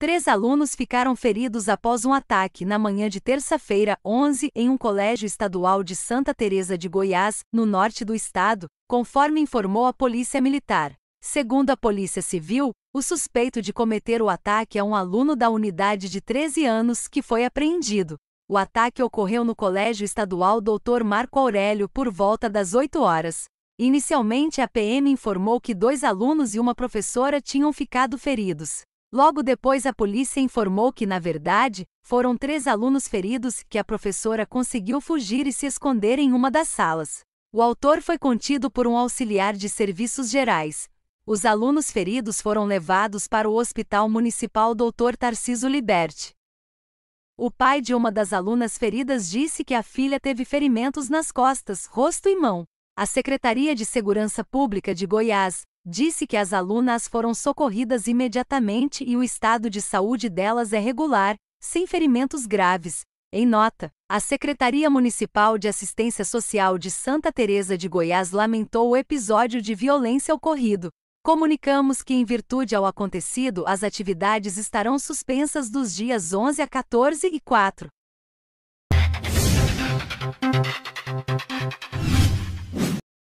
Três alunos ficaram feridos após um ataque na manhã de terça-feira, 11, em um colégio estadual de Santa Teresa de Goiás, no norte do estado, conforme informou a Polícia Militar. Segundo a Polícia Civil, o suspeito de cometer o ataque é um aluno da unidade de 13 anos que foi apreendido. O ataque ocorreu no Colégio Estadual Dr. Marco Aurélio por volta das 8 horas. Inicialmente, a PM informou que dois alunos e uma professora tinham ficado feridos. Logo depois, a polícia informou que, na verdade, foram três alunos feridos que a professora conseguiu fugir e se esconder em uma das salas. O autor foi contido por um auxiliar de serviços gerais. Os alunos feridos foram levados para o Hospital Municipal Dr. Tarciso Liberti. O pai de uma das alunas feridas disse que a filha teve ferimentos nas costas, rosto e mão. A Secretaria de Segurança Pública de Goiás, disse que as alunas foram socorridas imediatamente e o estado de saúde delas é regular, sem ferimentos graves. Em nota, a Secretaria Municipal de Assistência Social de Santa Teresa de Goiás lamentou o episódio de violência ocorrido. Comunicamos que, em virtude ao acontecido, as atividades estarão suspensas dos dias 11 a 14 e 4.